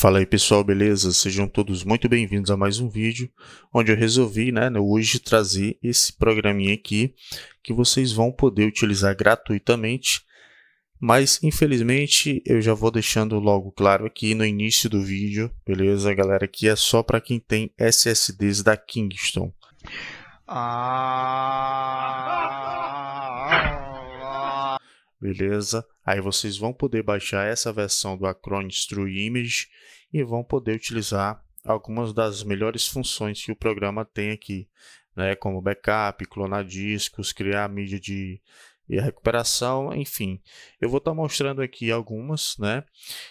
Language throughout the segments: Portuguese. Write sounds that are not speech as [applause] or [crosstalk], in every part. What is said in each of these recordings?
Fala aí pessoal, beleza? Sejam todos muito bem-vindos a mais um vídeo onde eu resolvi né, né, hoje trazer esse programinha aqui que vocês vão poder utilizar gratuitamente mas infelizmente eu já vou deixando logo claro aqui no início do vídeo, beleza galera? Que é só para quem tem SSDs da Kingston. Ah. Beleza? Aí vocês vão poder baixar essa versão do Acronis True Image e vão poder utilizar algumas das melhores funções que o programa tem aqui, né, como backup, clonar discos, criar mídia de recuperação, enfim. Eu vou estar tá mostrando aqui algumas, né?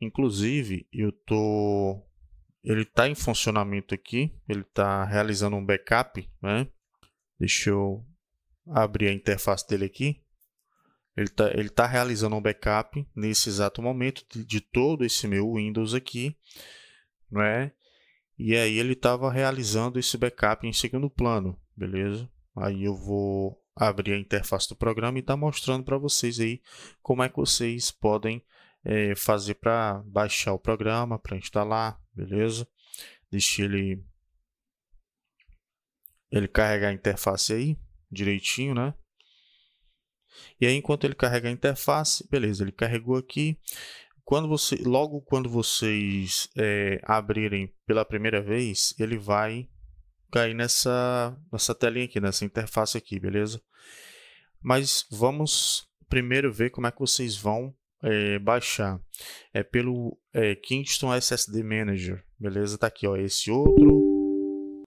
Inclusive, eu tô ele está em funcionamento aqui, ele está realizando um backup, né? Deixa eu abrir a interface dele aqui. Ele está ele tá realizando um backup nesse exato momento de, de todo esse meu Windows aqui, não é? E aí ele estava realizando esse backup em segundo plano, beleza? Aí eu vou abrir a interface do programa e tá mostrando para vocês aí como é que vocês podem é, fazer para baixar o programa, para instalar, beleza? Deixa ele ele carregar a interface aí direitinho, né? E aí, enquanto ele carrega a interface, beleza, ele carregou aqui. Quando você, logo quando vocês é, abrirem pela primeira vez, ele vai cair nessa, nessa telinha aqui, nessa interface aqui, beleza? Mas vamos primeiro ver como é que vocês vão é, baixar. É pelo é, Kingston SSD Manager, beleza? Tá aqui, ó, esse outro,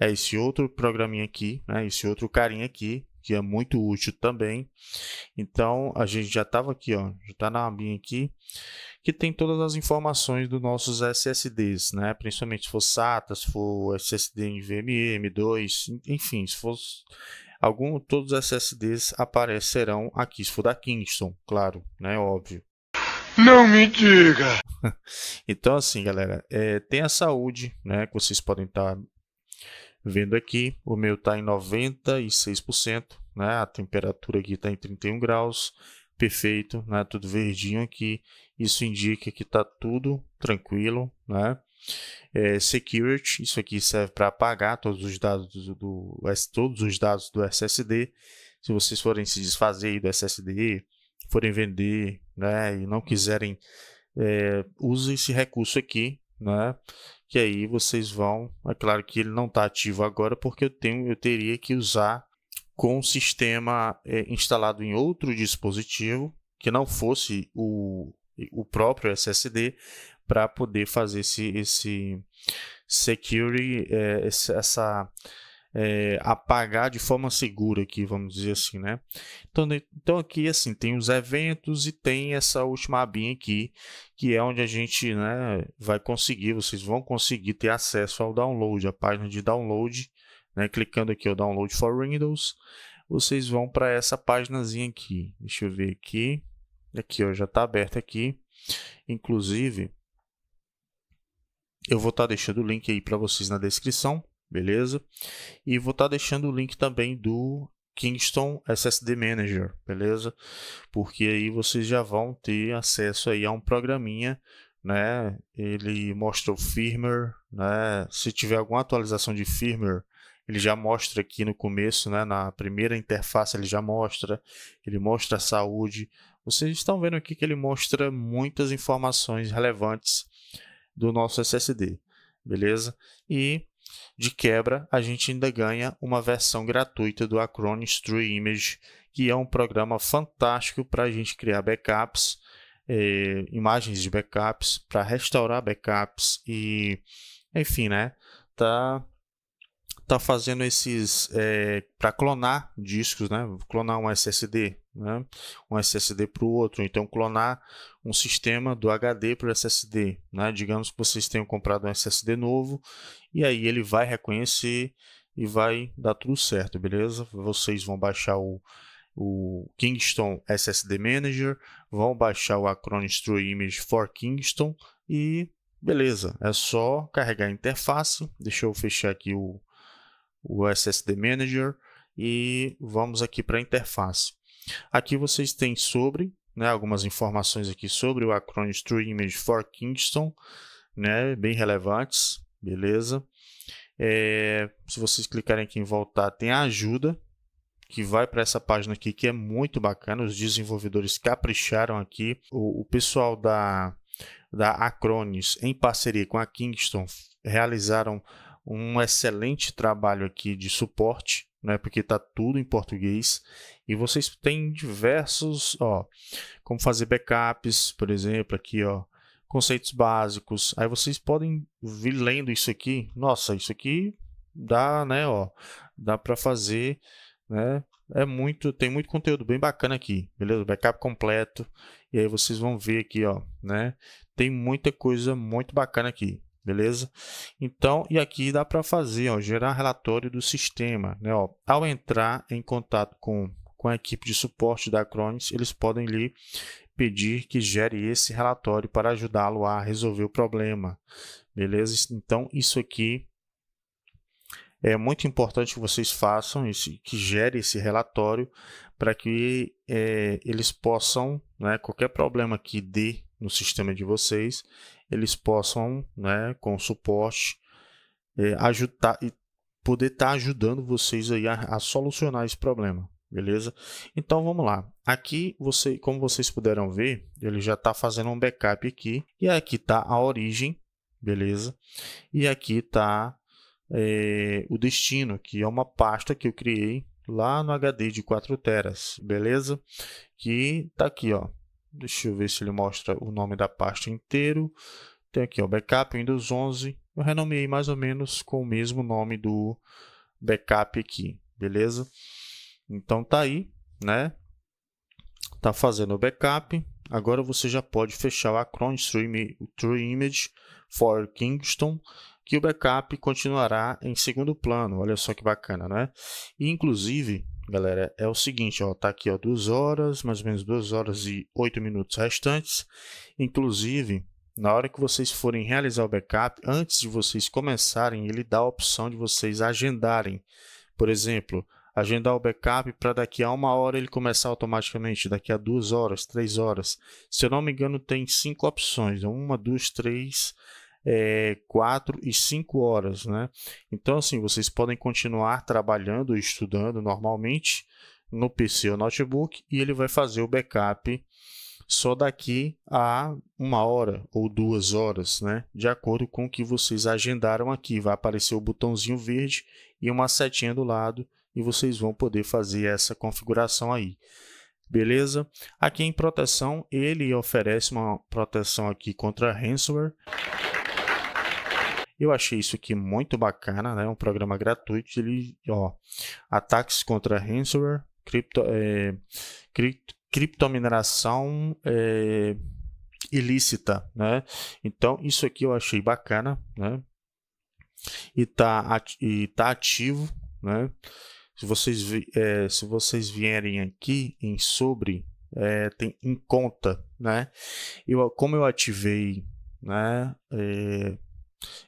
é esse outro programinha aqui, né? Esse outro carinha aqui, que é muito útil também. Então, a gente já estava aqui, ó, já está na abinha aqui, que tem todas as informações dos nossos SSDs, né? Principalmente se for SATA, se for SSD NVMe m 2 enfim, se for algum, todos os SSDs aparecerão aqui, se for da Kingston, claro, né? Óbvio. Não me diga! [laughs] Então, assim, galera, é, tem a saúde, né? Que vocês podem estar tá Vendo aqui, o meu está em 96%, né? a temperatura aqui está em 31 graus, perfeito, né? tudo verdinho aqui. Isso indica que está tudo tranquilo. Né? É, security, isso aqui serve para apagar todos os dados do, todos os dados do SSD. Se vocês forem se desfazer do SSD, forem vender né, e não quiserem, é, use esse recurso aqui né, que aí vocês vão. É claro que ele não está ativo agora, porque eu tenho, eu teria que usar com o sistema é, instalado em outro dispositivo que não fosse o, o próprio SSD para poder fazer esse, esse security, é, essa é, apagar de forma segura aqui, vamos dizer assim, né? Então, então aqui assim tem os eventos e tem essa última abinha aqui, que é onde a gente né, vai conseguir, vocês vão conseguir ter acesso ao download, a página de download, né? Clicando aqui o download for Windows, vocês vão para essa páginazinha aqui. Deixa eu ver aqui. Aqui, ó, já está aberta aqui. Inclusive, eu vou estar tá deixando o link aí para vocês na descrição beleza? E vou estar tá deixando o link também do Kingston SSD Manager, beleza? Porque aí vocês já vão ter acesso aí a um programinha, né? Ele mostra o firmware, né? Se tiver alguma atualização de firmware, ele já mostra aqui no começo, né? Na primeira interface ele já mostra, ele mostra a saúde. Vocês estão vendo aqui que ele mostra muitas informações relevantes do nosso SSD, beleza? E de quebra, a gente ainda ganha uma versão gratuita do Acronis True Image, que é um programa fantástico para a gente criar backups, eh, imagens de backups, para restaurar backups e, enfim, né? Tá tá fazendo esses eh, para clonar discos, né? Clonar um SSD né? um SSD para o outro, então clonar um sistema do HD para o SSD. Né? Digamos que vocês tenham comprado um SSD novo e aí ele vai reconhecer e vai dar tudo certo, beleza? Vocês vão baixar o, o Kingston SSD Manager, vão baixar o Acronis True Image for Kingston e beleza, é só carregar a interface. Deixa eu fechar aqui o, o SSD Manager e vamos aqui para a interface. Aqui vocês têm sobre, né, algumas informações aqui sobre o Acronis True Image for Kingston, né, bem relevantes, beleza? É, se vocês clicarem aqui em voltar, tem a ajuda, que vai para essa página aqui, que é muito bacana. Os desenvolvedores capricharam aqui. O, o pessoal da, da Acronis, em parceria com a Kingston, realizaram um excelente trabalho aqui de suporte né? Porque está tudo em português e vocês têm diversos, ó, como fazer backups, por exemplo, aqui, ó, conceitos básicos. Aí vocês podem vir lendo isso aqui. Nossa, isso aqui dá, né, ó, dá para fazer, né? É muito, tem muito conteúdo bem bacana aqui, beleza? Backup completo. E aí vocês vão ver aqui, ó, né? Tem muita coisa muito bacana aqui beleza? Então, e aqui dá para fazer, ó, gerar relatório do sistema, né? Ó, ao entrar em contato com, com a equipe de suporte da Acronis, eles podem lhe pedir que gere esse relatório para ajudá-lo a resolver o problema, beleza? Então, isso aqui é muito importante que vocês façam isso que gere esse relatório para que é, eles possam, né, qualquer problema que dê no sistema de vocês, eles possam, né, com suporte, é, ajudar e poder estar tá ajudando vocês aí a, a solucionar esse problema, beleza? Então vamos lá. Aqui você, como vocês puderam ver, ele já está fazendo um backup aqui e aqui está a origem, beleza? E aqui está é, o destino, que é uma pasta que eu criei lá no HD de 4 teras, beleza? Que está aqui, ó. Deixa eu ver se ele mostra o nome da pasta inteiro. Tem aqui o backup Windows 11. Eu renomeei mais ou menos com o mesmo nome do backup aqui, beleza? Então tá aí, né? Tá fazendo o backup. Agora você já pode fechar o Acron True, True Image for Kingston que o backup continuará em segundo plano. Olha só que bacana, né? E, inclusive, galera, é o seguinte, ó, tá aqui, ó, duas horas, mais ou menos duas horas e oito minutos restantes. Inclusive, na hora que vocês forem realizar o backup, antes de vocês começarem, ele dá a opção de vocês agendarem. Por exemplo, agendar o backup para daqui a uma hora ele começar automaticamente, daqui a duas horas, três horas. Se eu não me engano, tem cinco opções: uma, duas, três, é, 4 e 5 horas, né? Então, assim, vocês podem continuar trabalhando ou estudando normalmente no PC ou notebook e ele vai fazer o backup só daqui a uma hora ou duas horas, né? De acordo com o que vocês agendaram aqui. Vai aparecer o botãozinho verde e uma setinha do lado e vocês vão poder fazer essa configuração aí beleza? Aqui em proteção, ele oferece uma proteção aqui contra ransomware. Eu achei isso aqui muito bacana, né? Um programa gratuito. Ele, ó, ataques contra ransomware, cripto, é, cripto, criptomineração é, ilícita, né? Então isso aqui eu achei bacana, né? E tá, e tá ativo, né? Se vocês, é, se vocês vierem aqui em sobre, é, tem em conta, né? Eu, como eu ativei, né? É,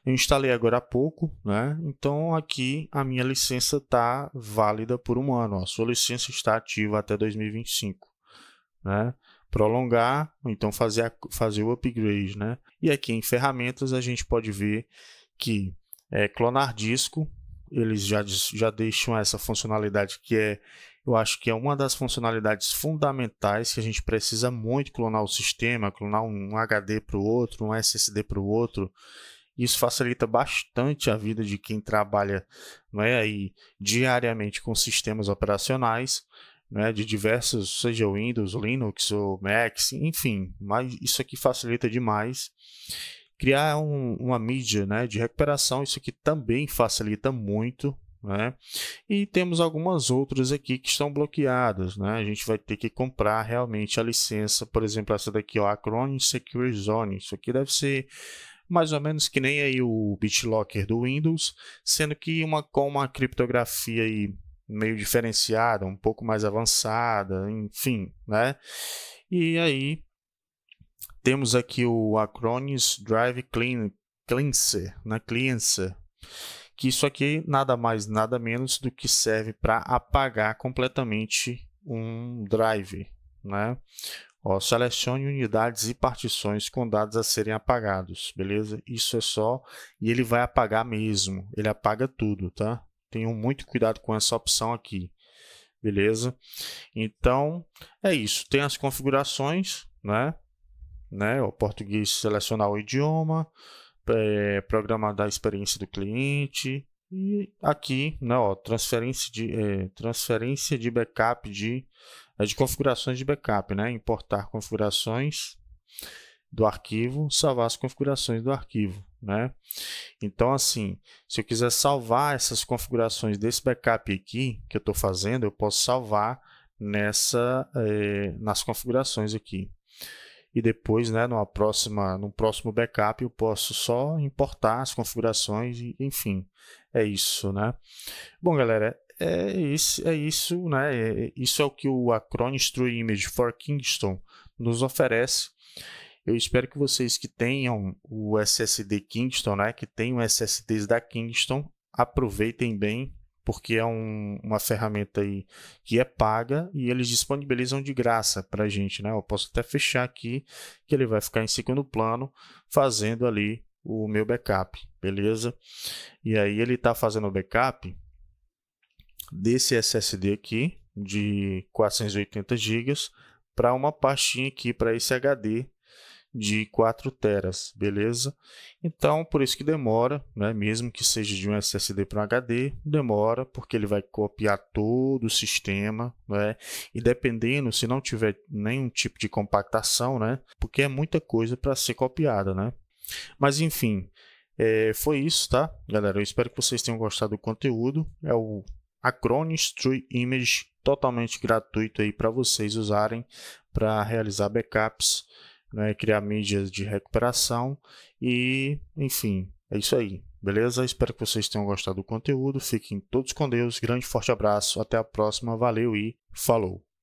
eu instalei agora há pouco, né? Então aqui a minha licença está válida por um ano. A sua licença está ativa até 2025, né? Prolongar, então fazer, a, fazer o upgrade, né? E aqui em ferramentas a gente pode ver que é, clonar disco, eles já, já deixam essa funcionalidade que é, eu acho que é uma das funcionalidades fundamentais que a gente precisa muito clonar o sistema, clonar um HD para o outro, um SSD para o outro isso facilita bastante a vida de quem trabalha né, aí, diariamente com sistemas operacionais né, de diversos, seja Windows, Linux ou Mac, enfim, mas isso aqui facilita demais. Criar um, uma mídia né, de recuperação, isso aqui também facilita muito, né? E temos algumas outras aqui que estão bloqueadas, né? A gente vai ter que comprar realmente a licença, por exemplo, essa daqui, o Acronis Secure Zone. Isso aqui deve ser mais ou menos que nem aí o BitLocker do Windows, sendo que uma, com uma criptografia aí meio diferenciada, um pouco mais avançada, enfim, né? E aí temos aqui o Acronis Drive Clean, Cleanser, né? Cleanser, que isso aqui nada mais nada menos do que serve para apagar completamente um drive, né? Ó, selecione unidades e partições com dados a serem apagados, beleza? Isso é só, e ele vai apagar mesmo, ele apaga tudo, tá? Tenham muito cuidado com essa opção aqui, beleza? Então, é isso, tem as configurações, né? né? O português selecionar o idioma, é, programar da experiência do cliente, e aqui, né, ó, transferência de, é, transferência de backup de é de configurações de backup, né? Importar configurações do arquivo, salvar as configurações do arquivo, né? Então, assim, se eu quiser salvar essas configurações desse backup aqui que eu estou fazendo, eu posso salvar nessa, eh, nas configurações aqui. E depois, né, numa próxima, num próximo backup, eu posso só importar as configurações, enfim, é isso, né? Bom, galera, é isso, é isso, né? É, isso é o que o Acron True Image for Kingston nos oferece. Eu espero que vocês que tenham o SSD Kingston, né, que tenham SSDs da Kingston, aproveitem bem, porque é um, uma ferramenta aí que é paga e eles disponibilizam de graça para a gente. Né? Eu posso até fechar aqui, que ele vai ficar em segundo plano, fazendo ali o meu backup, beleza? E aí ele está fazendo o backup desse SSD aqui de 480 GB para uma pastinha aqui para esse HD de 4 teras, beleza? Então, por isso que demora, né? Mesmo que seja de um SSD para um HD, demora, porque ele vai copiar todo o sistema, né? E dependendo, se não tiver nenhum tipo de compactação, né? Porque é muita coisa para ser copiada, né? Mas enfim, é, foi isso, tá? Galera, eu espero que vocês tenham gostado do conteúdo. É o a Crone Image totalmente gratuito aí para vocês usarem para realizar backups, né, criar mídias de recuperação e, enfim, é isso aí. Beleza? Espero que vocês tenham gostado do conteúdo. Fiquem todos com Deus. Grande forte abraço. Até a próxima. Valeu e falou.